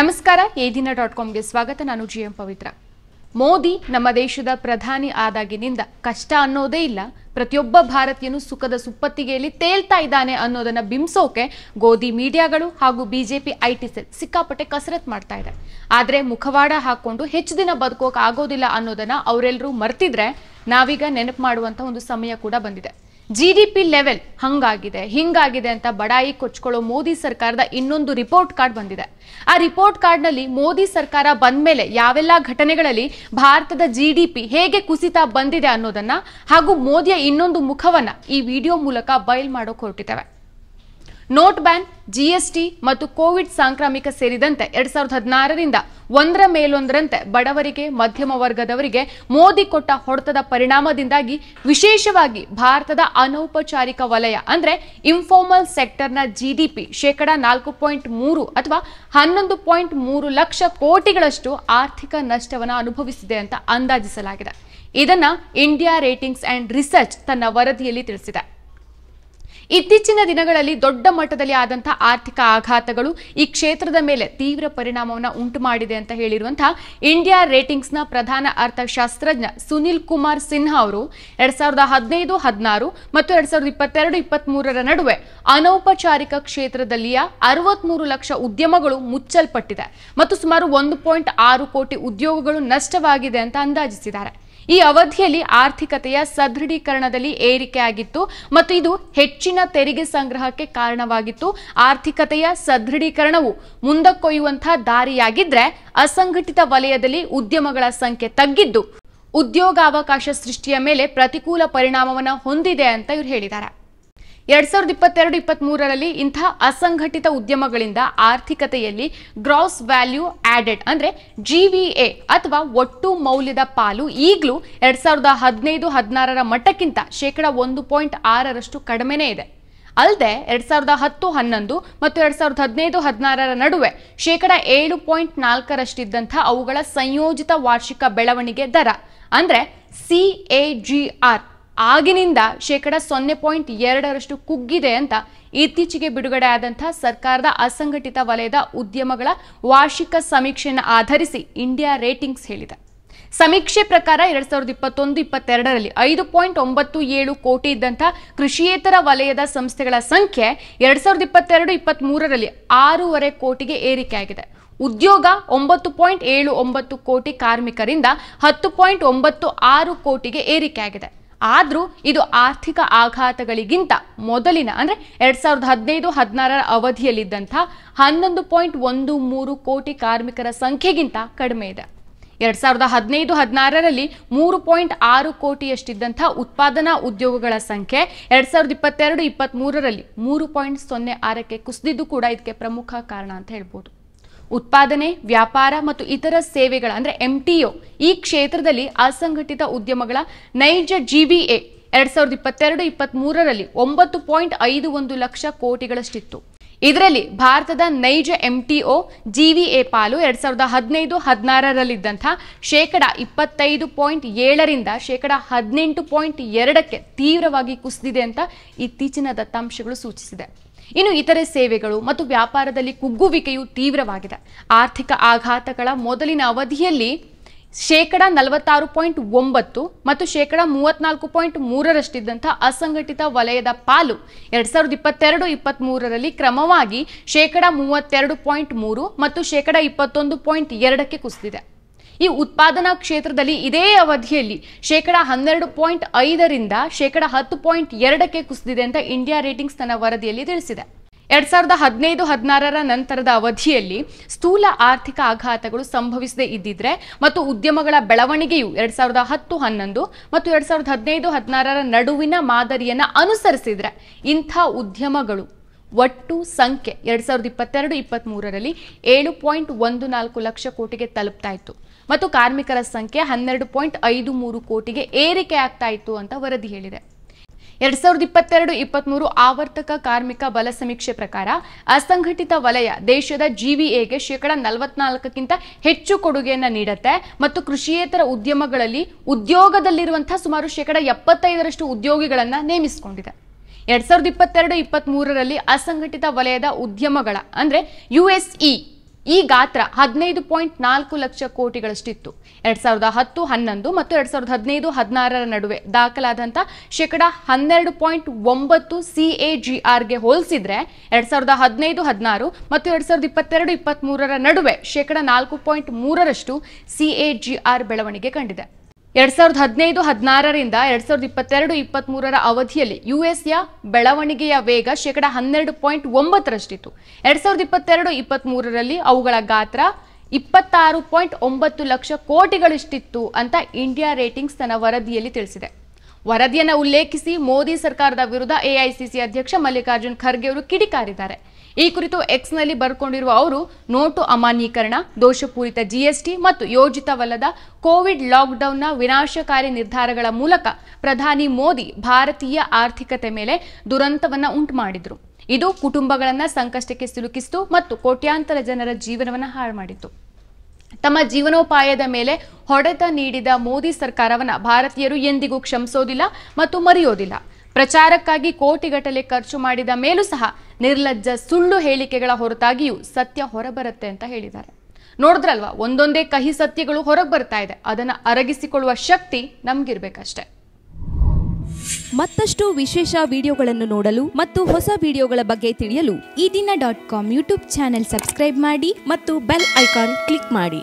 ನಮಸ್ಕಾರ ಏದಿನ ಡಾಟ್ ಕಾಮ್ಗೆ ಸ್ವಾಗತ ನಾನು ಜಿ ಎಂ ಪವಿತ್ರ ಮೋದಿ ನಮ್ಮ ದೇಶದ ಪ್ರಧಾನಿ ಆದಾಗಿನಿಂದ ಕಷ್ಟ ಅನ್ನೋದೇ ಇಲ್ಲ ಪ್ರತಿಯೊಬ್ಬ ಭಾರತೀಯನು ಸುಖದ ಸುಪ್ಪತ್ತಿಗೆಯಲ್ಲಿ ತೇಲ್ತಾ ಇದ್ದಾನೆ ಅನ್ನೋದನ್ನ ಬಿಂಬಿಸೋಕೆ ಗೋಧಿ ಮೀಡಿಯಾಗಳು ಹಾಗೂ ಬಿಜೆಪಿ ಐಟಿ ಸೆಲ್ ಸಿಕ್ಕಾಪಟ್ಟೆ ಕಸರತ್ ಮಾಡ್ತಾ ಇದೆ ಆದ್ರೆ ಮುಖವಾಡ ಹಾಕೊಂಡು ಹೆಚ್ಚು ದಿನ ಬದುಕೋಕೆ ಆಗೋದಿಲ್ಲ ಅನ್ನೋದನ್ನ ಅವರೆಲ್ಲರೂ ಮರ್ತಿದ್ರೆ ನಾವೀಗ ನೆನಪು ಮಾಡುವಂತ ಒಂದು ಸಮಯ ಕೂಡ ಬಂದಿದೆ ಜಿ ಡಿ ಪಿ ಲೆವೆಲ್ ಹಂಗಾಗಿದೆ ಹಿಂಗಾಗಿದೆ ಅಂತ ಬಡಾಯಿ ಕೊಚ್ಕೊಳ್ಳೋ ಮೋದಿ ಸರ್ಕಾರದ ಇನ್ನೊಂದು ರಿಪೋರ್ಟ್ ಕಾರ್ಡ್ ಬಂದಿದೆ ಆ ರಿಪೋರ್ಟ್ ಕಾರ್ಡ್ ನಲ್ಲಿ ಮೋದಿ ಸರ್ಕಾರ ಬಂದ ಮೇಲೆ ಯಾವೆಲ್ಲ ಘಟನೆಗಳಲ್ಲಿ ಭಾರತದ ಜಿ ಡಿ ಪಿ ಹೇಗೆ ಕುಸಿತ ಬಂದಿದೆ ಅನ್ನೋದನ್ನ ಹಾಗೂ ಮೋದಿಯ ಇನ್ನೊಂದು ಮುಖವನ್ನ ಈ ವಿಡಿಯೋ ಮೂಲಕ ಬಯಲ್ ಮಾಡೋಕೆ ಹೊರಟಿದ್ದೇವೆ ನೋಟ್ ಬ್ಯಾನ್ ಜಿಎಸ್ಟಿ ಮತ್ತು ಕೋವಿಡ್ ಸಾಂಕ್ರಾಮಿಕ ಸೇರಿದಂತೆ ಎರಡ್ ಸಾವಿರದ ಹದಿನಾರರಿಂದ ಒಂದರ ಮೇಲೊಂದರಂತೆ ಬಡವರಿಗೆ ಮಧ್ಯಮ ವರ್ಗದವರಿಗೆ ಮೋದಿ ಕೊಟ್ಟ ಹೊಡೆತದ ಪರಿಣಾಮದಿಂದಾಗಿ ವಿಶೇಷವಾಗಿ ಭಾರತದ ಅನೌಪಚಾರಿಕ ವಲಯ ಅಂದ್ರೆ ಇನ್ಫಾರ್ಮಲ್ ಸೆಕ್ಟರ್ನ ಜಿಡಿಪಿ ಶೇಕಡಾ ನಾಲ್ಕು ಪಾಯಿಂಟ್ ಮೂರು ಅಥವಾ ಹನ್ನೊಂದು ಪಾಯಿಂಟ್ ಮೂರು ಲಕ್ಷ ಕೋಟಿಗಳಷ್ಟು ಆರ್ಥಿಕ ನಷ್ಟವನ್ನು ಅನುಭವಿಸಿದೆ ಅಂತ ಅಂದಾಜಿಸಲಾಗಿದೆ ಇದನ್ನ ಇಂಡಿಯಾ ರೇಟಿಂಗ್ಸ್ ಅಂಡ್ ರಿಸರ್ಚ್ ತನ್ನ ವರದಿಯಲ್ಲಿ ತಿಳಿಸಿದೆ ಇತ್ತೀಚಿನ ದಿನಗಳಲ್ಲಿ ದೊಡ್ಡ ಮಟ್ಟದಲ್ಲಿ ಆದಂತಹ ಆರ್ಥಿಕ ಆಘಾತಗಳು ಈ ಕ್ಷೇತ್ರದ ಮೇಲೆ ತೀವ್ರ ಪರಿಣಾಮವನ್ನು ಉಂಟು ಮಾಡಿದೆ ಅಂತ ಹೇಳಿರುವಂತಹ ಇಂಡಿಯಾ ರೇಟಿಂಗ್ಸ್ನ ಪ್ರಧಾನ ಅರ್ಥಶಾಸ್ತ್ರಜ್ಞ ಸುನಿಲ್ ಕುಮಾರ್ ಸಿನ್ಹಾ ಅವರು ಎರಡ್ ಸಾವಿರದ ಹದಿನೈದು ಹದಿನಾರು ಮತ್ತು ಎರಡ್ ಸಾವಿರದ ಇಪ್ಪತ್ತೆರಡು ಇಪ್ಪತ್ತ್ ಮೂರರ ನಡುವೆ ಅನೌಪಚಾರಿಕ ಕ್ಷೇತ್ರದಲ್ಲಿಯ ಅರವತ್ಮೂರು ಲಕ್ಷ ಉದ್ಯಮಗಳು ಮುಚ್ಚಲ್ಪಟ್ಟಿದೆ ಮತ್ತು ಸುಮಾರು ಒಂದು ಪಾಯಿಂಟ್ ಆರು ಕೋಟಿ ಉದ್ಯೋಗಗಳು ನಷ್ಟವಾಗಿದೆ ಅಂತ ಅಂದಾಜಿಸಿದ್ದಾರೆ ಈ ಅವಧಿಯಲ್ಲಿ ಆರ್ಥಿಕತೆಯ ಸದೃಢೀಕರಣದಲ್ಲಿ ಏರಿಕೆ ಆಗಿತ್ತು ಮತ್ತು ಇದು ಹೆಚ್ಚಿನ ತೆರಿಗೆ ಸಂಗ್ರಹಕ್ಕೆ ಕಾರಣವಾಗಿತ್ತು ಆರ್ಥಿಕತೆಯ ಸದೃಢೀಕರಣವು ಮುಂದಕ್ಕೊಯ್ಯುವಂತಹ ದಾರಿಯಾಗಿದ್ರೆ ಅಸಂಘಟಿತ ವಲಯದಲ್ಲಿ ಉದ್ಯಮಗಳ ಸಂಖ್ಯೆ ತಗ್ಗಿದ್ದು ಉದ್ಯೋಗಾವಕಾಶ ಸೃಷ್ಟಿಯ ಮೇಲೆ ಪ್ರತಿಕೂಲ ಪರಿಣಾಮವನ್ನು ಹೊಂದಿದೆ ಅಂತ ಇವರು ಹೇಳಿದ್ದಾರೆ ಎರಡ್ ಸಾವಿರದ ಇಪ್ಪತ್ತೆರಡು ಇಪ್ಪತ್ತ್ ಮೂರರಲ್ಲಿ ಇಂತಹ ಅಸಂಘಟಿತ ಉದ್ಯಮಗಳಿಂದ ಆರ್ಥಿಕತೆಯಲ್ಲಿ gross value added V A ಅಥವಾ ಒಟ್ಟು ಮೌಲ್ಯದ ಪಾಲು ಈಗಲೂ ಎರಡ್ ಸಾವಿರದ ಹದಿನೈದು ಹದಿನಾರರ ಮಟ್ಟಕ್ಕಿಂತ ಶೇಕಡ ಒಂದು ಪಾಯಿಂಟ್ ಆರರಷ್ಟು ಕಡಿಮೆನೇ ಇದೆ ಅಲ್ಲದೆ ಎರಡ್ ಸಾವಿರದ ಹತ್ತು ಹನ್ನೊಂದು ಮತ್ತು ಎರಡ್ ಸಾವಿರದ ಹದಿನೈದು ಹದಿನಾರರ ನಡುವೆ ಶೇಕಡ ಏಳು ಪಾಯಿಂಟ್ ನಾಲ್ಕರಷ್ಟಿದ್ದಂಥ ಅವುಗಳ ಸಂಯೋಜಿತ ವಾರ್ಷಿಕ ಬೆಳವಣಿಗೆ ದರ ಅಂದರೆ ಸಿ ಎ ಜಿ ಆರ್ ಆಗಿನಿಂದ ಶೇಕಡ ಸೊನ್ನೆ ಪಾಯಿಂಟ್ ಎರಡರಷ್ಟು ಕುಗ್ಗಿದೆ ಅಂತ ಇತ್ತೀಚೆಗೆ ಬಿಡುಗಡೆ ಆದಂತಹ ಸರ್ಕಾರದ ಅಸಂಘಟಿತ ವಲಯದ ಉದ್ಯಮಗಳ ವಾರ್ಷಿಕ ಸಮೀಕ್ಷೆಯನ್ನು ಆಧರಿಸಿ ಇಂಡಿಯಾ ರೇಟಿಂಗ್ಸ್ ಹೇಳಿದೆ ಸಮೀಕ್ಷೆ ಪ್ರಕಾರ ಎರಡ್ ಸಾವಿರದ ಇಪ್ಪತ್ತೊಂದು ಇಪ್ಪತ್ತೆರಡರಲ್ಲಿ ಐದು ಪಾಯಿಂಟ್ ಒಂಬತ್ತು ಏಳು ಕೋಟಿ ಇದ್ದಂಥ ಕೃಷಿಯೇತರ ವಲಯದ ಸಂಸ್ಥೆಗಳ ಸಂಖ್ಯೆ ಎರಡ್ ಸಾವಿರದ ಇಪ್ಪತ್ತೆರಡು ಇಪ್ಪತ್ತ್ ಮೂರರಲ್ಲಿ ಆರೂವರೆ ಕೋಟಿಗೆ ಏರಿಕೆಯಾಗಿದೆ ಉದ್ಯೋಗ ಒಂಬತ್ತು ಪಾಯಿಂಟ್ ಏಳು ಒಂಬತ್ತು ಕೋಟಿ ಕಾರ್ಮಿಕರಿಂದ ಹತ್ತು ಪಾಯಿಂಟ್ ಒಂಬತ್ತು ಆರು ಕೋಟಿಗೆ ಏರಿಕೆಯಾಗಿದೆ ಆದರೂ ಇದು ಆರ್ಥಿಕ ಆಘಾತಗಳಿಗಿಂತ ಮೊದಲಿನ ಅಂದರೆ ಎರಡ್ ಸಾವಿರದ ಹದಿನೈದು ಹದಿನಾರರ ಅವಧಿಯಲ್ಲಿದ್ದಂಥ ಹನ್ನೊಂದು ಪಾಯಿಂಟ್ ಒಂದು ಮೂರು ಕೋಟಿ ಕಾರ್ಮಿಕರ ಸಂಖ್ಯೆಗಿಂತ ಕಡಿಮೆ ಇದೆ ಎರಡ್ ಸಾವಿರದ ಹದಿನೈದು ಹದಿನಾರರಲ್ಲಿ ಮೂರು ಪಾಯಿಂಟ್ ಆರು ಕೋಟಿಯಷ್ಟಿದ್ದಂಥ ಉತ್ಪಾದನಾ ಉದ್ಯೋಗಗಳ ಸಂಖ್ಯೆ ಎರಡ್ ಸಾವಿರದ ಇಪ್ಪತ್ತೆರಡು ಇಪ್ಪತ್ತ್ ಮೂರರಲ್ಲಿ ಮೂರು ಪಾಯಿಂಟ್ ಸೊನ್ನೆ ಆರಕ್ಕೆ ಕುಸಿದಿದ್ದು ಕೂಡ ಇದಕ್ಕೆ ಪ್ರಮುಖ ಕಾರಣ ಅಂತ ಹೇಳ್ಬೋದು ಉತ್ಪಾದನೆ ವ್ಯಾಪಾರ ಮತ್ತು ಇತರ ಸೇವೆಗಳ ಅಂದರೆ ಎಂಟಿಒ ಈ ಕ್ಷೇತ್ರದಲ್ಲಿ ಅಸಂಘಟಿತ ಉದ್ಯಮಗಳ ನೈಜ ಜಿಬಿಎ ಎರಡ್ ಸಾವಿರದ ಇಪ್ಪತ್ತೆರಡು ಇಪ್ಪತ್ತ್ ಮೂರರಲ್ಲಿ ಒಂಬತ್ತು ಪಾಯಿಂಟ್ ಐದು ಒಂದು ಲಕ್ಷ ಕೋಟಿಗಳಷ್ಟಿತ್ತು ಇದರಲ್ಲಿ ಭಾರತದ ನೈಜ ಜಿ ವಿ ಎ ಪಾಲು ಎರಡ್ ಸಾವಿರದ ಹದಿನೈದು ಹದಿನಾರರಲ್ಲಿದ್ದಂಥ ಶೇಕಡ ಇಪ್ಪತ್ತೈದು ಪಾಯಿಂಟ್ ಏಳರಿಂದ ಶೇಕಡ ಹದಿನೆಂಟು ಪಾಯಿಂಟ್ ಎರಡಕ್ಕೆ ತೀವ್ರವಾಗಿ ಕುಸಿದಿದೆ ಅಂತ ಇತ್ತೀಚಿನ ದತ್ತಾಂಶಗಳು ಸೂಚಿಸಿದೆ ಇನ್ನು ಇತರೆ ಸೇವೆಗಳು ಮತ್ತು ವ್ಯಾಪಾರದಲ್ಲಿ ಕುಗ್ಗುವಿಕೆಯು ತೀವ್ರವಾಗಿದೆ ಆರ್ಥಿಕ ಆಘಾತಗಳ ಮೊದಲಿನ ಅವಧಿಯಲ್ಲಿ ಶೇಕಡ ನಲವತ್ತಾರು ಪಾಯಿಂಟ್ ಒಂಬತ್ತು ಮತ್ತು ಶೇಕಡ ಮೂವತ್ನಾಲ್ಕು ಪಾಯಿಂಟ್ ಮೂರರಷ್ಟಿದ್ದಂಥ ಅಸಂಘಟಿತ ವಲಯದ ಪಾಲು ಎರಡ್ ಸಾವಿರದ ಇಪ್ಪತ್ತೆರಡು ಇಪ್ಪತ್ತ್ ಮೂರರಲ್ಲಿ ಕ್ರಮವಾಗಿ ಶೇಕಡ ಮೂವತ್ತೆರಡು ಪಾಯಿಂಟ್ ಮೂರು ಮತ್ತು ಶೇಕಡ ಇಪ್ಪತ್ತೊಂದು ಪಾಯಿಂಟ್ ಎರಡಕ್ಕೆ ಕುಸಿದಿದೆ ಈ ಉತ್ಪಾದನಾ ಕ್ಷೇತ್ರದಲ್ಲಿ ಇದೇ ಅವಧಿಯಲ್ಲಿ ಶೇಕಡ ಹನ್ನೆರಡು ಪಾಯಿಂಟ್ ಐದರಿಂದ ಶೇಕಡ ಹತ್ತು ಪಾಯಿಂಟ್ ಎರಡಕ್ಕೆ ಕುಸಿದಿದೆ ಅಂತ ಇಂಡಿಯಾ ರೇಟಿಂಗ್ಸ್ ತನ್ನ ವರದಿಯಲ್ಲಿ ತಿಳಿಸಿದೆ ಎರಡ್ ಸಾವಿರದ ಹದಿನೈದು ಹದಿನಾರರ ನಂತರದ ಅವಧಿಯಲ್ಲಿ ಸ್ಥೂಲ ಆರ್ಥಿಕ ಆಘಾತಗಳು ಸಂಭವಿಸದೆ ಇದ್ದಿದ್ರೆ ಮತ್ತು ಉದ್ಯಮಗಳ ಬೆಳವಣಿಗೆಯು ಎರಡ್ ಸಾವಿರದ ಹತ್ತು ಹನ್ನೊಂದು ಮತ್ತು ಎರಡ್ ಸಾವಿರದ ಹದಿನೈದು ಹದಿನಾರರ ನಡುವಿನ ಮಾದರಿಯನ್ನು ಅನುಸರಿಸಿದ್ರೆ ಇಂಥ ಉದ್ಯಮಗಳು ಒಟ್ಟು ಸಂಖ್ಯೆ ಎರಡ್ ಸಾವಿರದ ಇಪ್ಪತ್ತೆರಡು ಇಪ್ಪತ್ತ್ ಮೂರರಲ್ಲಿ ಏಳು ಪಾಯಿಂಟ್ ಒಂದು ನಾಲ್ಕು ಲಕ್ಷ ಕೋಟಿಗೆ ತಲುಪ್ತಾ ಇತ್ತು ಮತ್ತು ಕಾರ್ಮಿಕರ ಸಂಖ್ಯೆ ಹನ್ನೆರಡು ಪಾಯಿಂಟ್ ಐದು ಮೂರು ಕೋಟಿಗೆ ಏರಿಕೆ ಆಗ್ತಾ ಇತ್ತು ಅಂತ ವರದಿ ಹೇಳಿದೆ ಎರಡ್ ಸಾವಿರದ ಇಪ್ಪತ್ತೆರಡು ಮೂರು ಆವರ್ತಕ ಕಾರ್ಮಿಕ ಬಲ ಸಮೀಕ್ಷೆ ಪ್ರಕಾರ ಅಸಂಘಟಿತ ವಲಯ ದೇಶದ ಜಿವಿಎಗೆ ಶೇಕಡ ನಲವತ್ನಾಲ್ಕಕ್ಕಿಂತ ಹೆಚ್ಚು ಕೊಡುಗೆಯನ್ನು ನೀಡುತ್ತೆ ಮತ್ತು ಕೃಷಿಯೇತರ ಉದ್ಯಮಗಳಲ್ಲಿ ಉದ್ಯೋಗದಲ್ಲಿರುವಂತಹ ಸುಮಾರು ಶೇಕಡ ಎಪ್ಪತ್ತೈದರಷ್ಟು ಉದ್ಯೋಗಿಗಳನ್ನು ನೇಮಿಸಿಕೊಂಡಿದೆ ಎರಡ್ ಸಾವಿರದ ಇಪ್ಪತ್ತೆರಡು ಇಪ್ಪತ್ತ್ ಮೂರರಲ್ಲಿ ಅಸಂಘಟಿತ ವಲಯದ ಉದ್ಯಮಗಳ ಅಂದ್ರೆ ಯುಎಸ್ಇ ಈ ಗಾತ್ರ ಹದಿನೈದು ಪಾಯಿಂಟ್ ನಾಲ್ಕು ಲಕ್ಷ ಕೋಟಿಗಳಷ್ಟಿತ್ತು ಎರಡ್ ಸಾವಿರದ ಹತ್ತು ಹನ್ನೊಂದು ಮತ್ತು ಎರಡ್ ಸಾವಿರದ ಹದಿನೈದು ಹದಿನಾರರ ನಡುವೆ ದಾಖಲಾದಂಥ ಶೇಕಡ ಹನ್ನೆರಡು ಪಾಯಿಂಟ್ ಒಂಬತ್ತು ಸಿ ಎ ಜಿ ಆರ್ಗೆ ಹೋಲಿಸಿದ್ರೆ ಎರಡ್ ಸಾವಿರದ ಹದಿನೈದು ಹದಿನಾರು ಮತ್ತು ಎರಡ್ ಸಾವಿರದ ಇಪ್ಪತ್ತೆರಡು ಇಪ್ಪತ್ತ್ ಮೂರರ ನಡುವೆ ಶೇಕಡ ನಾಲ್ಕು ಪಾಯಿಂಟ್ ಮೂರರಷ್ಟು ಸಿ ಎ ಜಿ ಆರ್ ಬೆಳವಣಿಗೆ ಕಂಡಿದೆ ಎರಡ್ ಸಾವಿರದ ಹದಿನೈದು ಹದಿನಾರರಿಂದ ಎರಡ್ ಸಾವಿರದ ಇಪ್ಪತ್ತೆರಡು ಇಪ್ಪತ್ತ್ ಮೂರರ ಅವಧಿಯಲ್ಲಿ ಯುಎಸ್ಯ ಬೆಳವಣಿಗೆಯ ವೇಗ ಶೇಕಡಾ ಹನ್ನೆರಡು ಪಾಯಿಂಟ್ ಒಂಬತ್ತರಷ್ಟಿತ್ತು ಎರಡ್ ಸಾವಿರದ ಇಪ್ಪತ್ತೆರಡು ಇಪ್ಪತ್ತ್ ಮೂರರಲ್ಲಿ ಅವುಗಳ ಗಾತ್ರ ಇಪ್ಪತ್ತಾರು ಪಾಯಿಂಟ್ ಒಂಬತ್ತು ಲಕ್ಷ ಕೋಟಿಗಳಿಷ್ಟಿತ್ತು ಅಂತ ಇಂಡಿಯಾ ರೇಟಿಂಗ್ಸ್ ತನ್ನ ವರದಿಯಲ್ಲಿ ತಿಳಿಸಿದೆ ವರದಿಯನ್ನು ಉಲ್ಲೇಖಿಸಿ ಮೋದಿ ಸರ್ಕಾರದ ವಿರುದ್ಧ ಎಐಸಿಸಿ ಅಧ್ಯಕ್ಷ ಮಲ್ಲಿಕಾರ್ಜುನ್ ಖರ್ಗೆ ಅವರು ಕಿಡಿಕಾರಿದ್ದಾರೆ ಈ ಕುರಿತು ಎಕ್ಸ್ನಲ್ಲಿ ಬರ್ಕೊಂಡಿರುವ ಅವರು ನೋಟು ಅಮಾನ್ಯೀಕರಣ ದೋಷಪೂರಿತ ಜಿಎಸ್ಟಿ ಮತ್ತು ಯೋಜಿತವಲ್ಲದ ಕೋವಿಡ್ ಲಾಕ್ಡೌನ್ನ ವಿನಾಶಕಾರಿ ನಿರ್ಧಾರಗಳ ಮೂಲಕ ಪ್ರಧಾನಿ ಮೋದಿ ಭಾರತೀಯ ಆರ್ಥಿಕತೆ ಮೇಲೆ ದುರಂತವನ್ನು ಉಂಟು ಇದು ಕುಟುಂಬಗಳನ್ನು ಸಂಕಷ್ಟಕ್ಕೆ ಸಿಲುಕಿಸಿತು ಮತ್ತು ಕೋಟ್ಯಾಂತರ ಜನರ ಜೀವನವನ್ನು ಹಾಳು ಮಾಡಿತು ತಮ್ಮ ಜೀವನೋಪಾಯದ ಮೇಲೆ ಹೊಡೆತ ನೀಡಿದ ಮೋದಿ ಸರ್ಕಾರವನ್ನು ಭಾರತೀಯರು ಎಂದಿಗೂ ಕ್ಷಮಿಸೋದಿಲ್ಲ ಮತ್ತು ಮರೆಯೋದಿಲ್ಲ ಪ್ರಚಾರಕ್ಕಾಗಿ ಕೋಟಿಗಟ್ಟಲೆ ಖರ್ಚು ಮಾಡಿದ ಮೇಲೂ ಸಹ ನಿರ್ಲಜ್ಜ ಸುಳ್ಳು ಹೇಳಿಕೆಗಳ ಹೊರತಾಗಿಯೂ ಸತ್ಯ ಹೊರಬರುತ್ತೆ ಅಂತ ಹೇಳಿದ್ದಾರೆ ನೋಡಿದ್ರಲ್ವಾ ಒಂದೊಂದೇ ಕಹಿ ಸತ್ಯಗಳು ಹೊರಗೆ ಬರ್ತಾ ಇದೆ ಅದನ್ನು ಅರಗಿಸಿಕೊಳ್ಳುವ ಶಕ್ತಿ ನಮಗಿರ್ಬೇಕಷ್ಟೆ ಮತ್ತಷ್ಟು ವಿಶೇಷ ವಿಡಿಯೋಗಳನ್ನು ನೋಡಲು ಮತ್ತು ಹೊಸ ವಿಡಿಯೋಗಳ ಬಗ್ಗೆ ತಿಳಿಯಲು Ee Dina dot com YouTube channel subscribe ಮಾಡಿ ಮತ್ತು ಬೆಲ್ ಐಕಾನ್ ಕ್ಲಿಕ್ ಮಾಡಿ